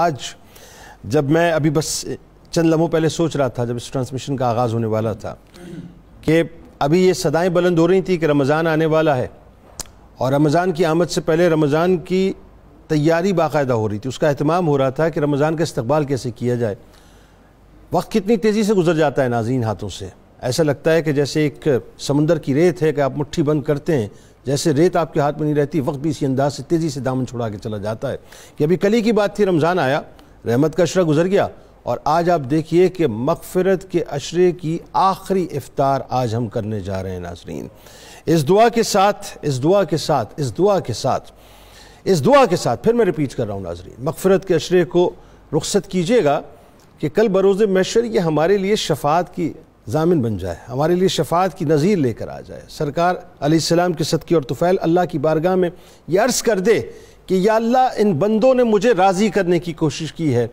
आज जब मैं अभी बस चंद लम्हों पहले सोच रहा था जब इस ट्रांसमिशन का आगाज़ होने वाला था कि अभी ये सदाएं बुलंद हो रही थी कि रमज़ान आने वाला है और रमज़ान की आमद से पहले रमज़ान की तैयारी बाकायदा हो रही थी उसका अहतमाम हो रहा था कि रमज़ान का इस्तबाल कैसे किया जाए वक्त कितनी तेज़ी से गुजर जाता है नाजीन हाथों से ऐसा लगता है कि जैसे एक समंदर की रेत है कि आप मुट्ठी बंद करते हैं जैसे रेत आपके हाथ में नहीं रहती वक्त भी इसी अंदाज से तेज़ी से दामन छुड़ा के चला जाता है कि अभी कली की बात थी रमज़ान आया रहमत का अशरा गुजर गया और आज आप देखिए कि मगफरत के अशरे की आखिरी इफ्तार आज हम करने जा रहे हैं नाजरीन इस दुआ के साथ इस दुआ के साथ इस दुआ के साथ इस दुआ के साथ फिर मैं रिपीट कर रहा हूँ नाजरीन मगफरत के अशरे को रुख्सत कीजिएगा कि कल बरोज़ मशर ये हमारे लिए शफात की जामिन बन जाए हमारे लिए शफात की नज़ीर लेकर आ जाए सरकार आसमाम के सदक़े और तुफ़ैल अल्लाह की बारगाह में यह अर्ज़ कर दे कि या अल्लाह इन बंदों ने मुझे राज़ी करने की कोशिश की है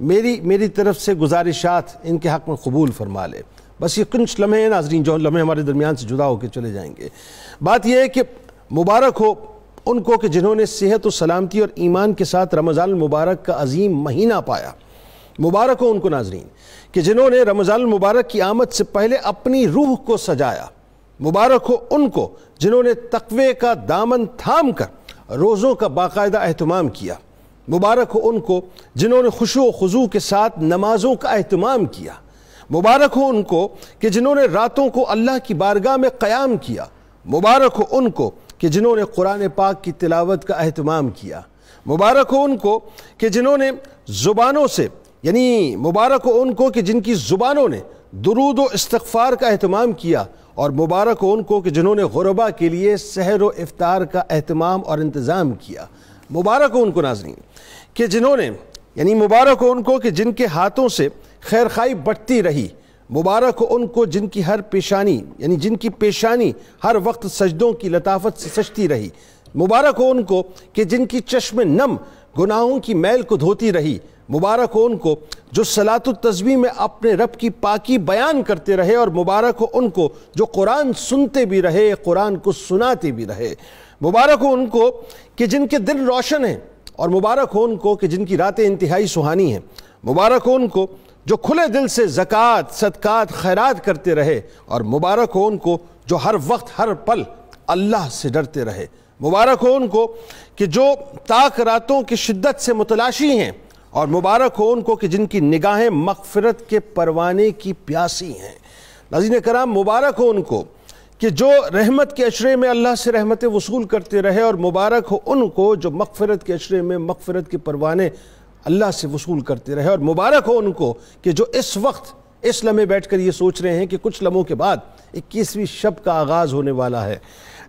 मेरी मेरी तरफ से गुजारिशात इनके हक़ में कबूल फरमा ले बस ये कुछ लम्हे हैं नाजरीन जो लम्हे हमारे दरमियान से जुदा होकर चले जाएंगे बात यह है कि मुबारक हो उनको कि जिन्होंने सेहत और सलामती और ईमान के साथ रमज़ान मुबारक का अजीम महीना पाया मुबारक हो उनको नाजरीन कि जिन्होंने रमज़ान मुबारक की आमद से पहले अपनी रूह को सजाया मुबारक हो उनको जिन्होंने तकवे का दामन थाम कर रोज़ों का बाकायदा अहतमाम किया मुबारक हो उनको जिन्होंने खुशो खजू के साथ नमाजों का अहतमाम किया मुबारक हो उनको कि जिन्होंने रातों को अल्लाह की बारगाह में क़्याम किया मुबारक हो उनको कि जिन्होंने कुरान पाक की तिलावत का अहतमाम किया मुबारक हो उनको कि जिन्होंने ज़ुबानों से यानी मुबारक हो उनको कि जिनकी ज़ुबानों ने दरूद व इस्तफ़ार का अहतमाम किया और मुबारक हो उनको कि जिन्होंने गुरबा के लिए सहर व इफ़ार का अहतमाम और इंतज़ाम किया मुबारक हो उनको नाजरीन कि जिन्होंने यानी मुबारक हो उनको कि जिनके हाथों से खैर खाई बढ़ती रही मुबारक हो उनको जिनकी हर पेशानी यानी जिनकी पेशानी हर वक्त सजदों की लताफत से सजती रही मुबारक हो उनको कि जिनकी चश्म नम गुनाहों की मैल को धोती रही मुबारक हो उनको जो सलात तस्वीर में अपने रब की पाकी बयान करते रहे और मुबारक हो उनको जो कुरान सुनते भी रहे कुरान को सुनाते भी रहे मुबारक हो उनको कि जिनके दिल रोशन हैं और मुबारक हो उनको कि जिनकी रातें इंतहाई सुहानी हैं मुबारक हो उनको जो खुले दिल से ज़क़़त सदक़ात खैरात करते रहे और मुबारक हो उनको जो हर वक्त हर पल अल्लाह से डरते रहे मुबारक हो उनको कि जो ताक रातों की शिद्दत से मुतलाशी हैं और मुबारक हो उनको कि जिनकी निगाहें मकफरत के परवाने की प्यासी हैं नजीन कराम मुबारक हो उनको कि जो रहमत के अशरे में अल्लाह से रहमत वसूल करते रहे और मुबारक हो उनको जो मकफरत के अशरे में मकफरत के परवाने अल्लाह से वसूल करते रहे और मुबारक हो उनको कि जो इस वक्त इस लम्हे बैठ कर ये सोच रहे हैं कि कुछ लम्हों के बाद इक्कीसवीं शब का आगाज़ होने वाला है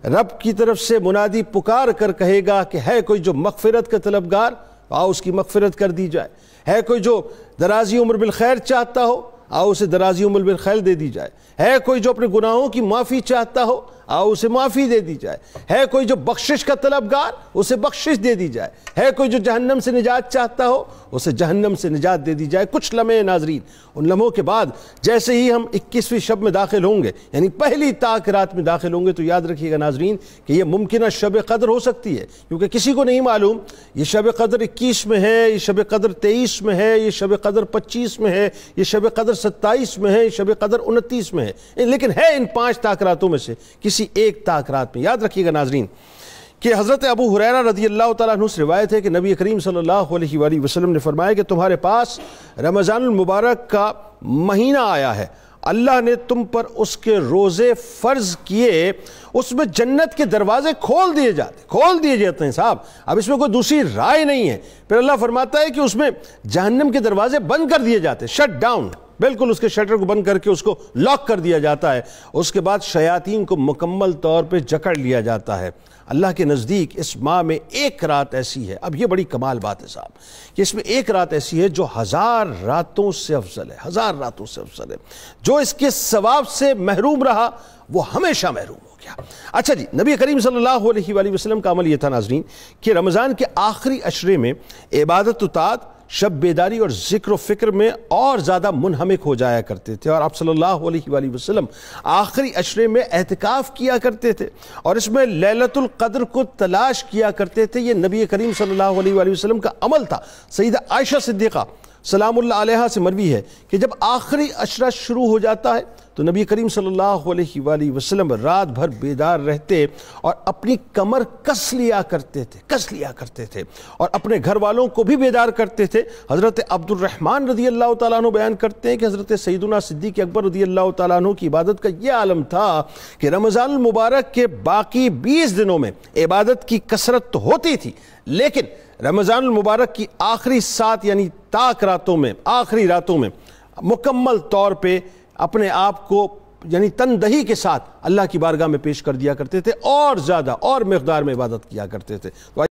रब की तरफ से मुनादी पुकार कर कहेगा कि है कोई जो मकफरत का तलबगार आओ उसकी मगफरत कर दी जाए है कोई जो दराजी उम्र बिलखैर चाहता हो आओ उसे दराजी उम्र बिलखैर दे दी जाए है कोई जो अपने गुनाहों की माफ़ी चाहता हो आओ उसे माफ़ी दे दी जाए है कोई जो बख्शिश का तलबगार उसे बख्शिश दे दी जाए है कोई जो जहन्नम से निजात चाहता हो उसे जहन्नम से निजात दे दी जाए कुछ लम्हे नाजरीन उन लम्हों के बाद जैसे ही हम इक्कीसवीं शब में दाखिल होंगे यानी पहली ताक रात में दाखिल होंगे तो याद रखिएगा नाजरीन कि यह मुमकिन शब कदर हो सकती है क्योंकि किसी को नहीं मालूम ये शब कदर इक्कीस में है ये शब कदर तेईस में है ये शब कदर पच्चीस में है ये शब कदर सत्ताईस में है ये शब कदर उनतीस में है लेकिन है इन पाँच ताक रातों में से किसी किसी एक ताकरात में याद रखिएगा नाजरीन कि हज़रत अबू हुरैरा रदी अल्लाह तु से रवायत है कि नबी करीम सल्लल्लाहु अलैहि वसल्लम ने फरमाया कि तुम्हारे पास रमज़ानमबारक का महीना आया है अल्लाह ने तुम पर उसके रोज़े फ़र्ज किए उसमें जन्नत के दरवाजे खोल दिए जाते खोल दिए जाते हैं साहब अब इसमें कोई दूसरी राय नहीं है फिर अल्लाह फरमाता है कि उसमें जहन्नम के दरवाजे बंद कर दिए जाते शट डाउन बिल्कुल उसके शटर को बंद करके उसको लॉक कर दिया जाता है उसके बाद शयातीन को मुकम्मल तौर पर जकड़ लिया जाता है अल्लाह के नज़दीक इस माह में एक रात ऐसी है अब ये बड़ी कमाल बात है साहब कि इसमें एक रात ऐसी है जो हज़ार रातों से अफजल है हज़ार रातों से अफजल है जो इसके सवाब से महरूम रहा वो हमेशा महरूम हो गया अच्छा जी नबी करीम सल्लल्लाहु अलैहि वसल्लम का अमल ये था नाजरीन कि रमज़ान के आखिरी अशरे में इबादत उतात शब बेदारी और जिक्र फिक्र में और ज़्यादा मुनहमिक हो जाया करते थे और आप सल्लल्लाहु अलैहि वसल्लम आखिरी अशरे में एहतिकाफ किया करते थे और इसमें ललतुल कद्र को तलाश किया करते थे ये नबी करीम सल्लल्लाहु अलैहि वसल्लम का अमल था सईद आयशा सिद्दीक़ा सलाम से मरवी है कि जब आखिरी अशरा शुरू हो जाता है तो नबी करीम सल्लल्लाहु अलैहि वसल्लम रात भर बेदार रहते और अपनी कमर कस लिया करते थे कस लिया करते थे और अपने घर वालों को भी बेदार करते थे हज़रत अब्दुलरहमान रदी अल्लाह तु बयान करते हैं कि हज़रत सईदना सिद्दीक अकबर रदी अल्लाह तु की इबादत का यह आलम था कि रमज़ान मुबारक के बाकी बीस दिनों में इबादत की कसरत तो होती थी लेकिन रमज़ान मुबारक की आखिरी सात यानी ताक रातों में आखिरी रातों में मुकम्मल तौर पर अपने आप को यानी तनदही के साथ अल्लाह की बारगाह में पेश कर दिया करते थे और ज़्यादा और मकदार में इबादत किया करते थे तो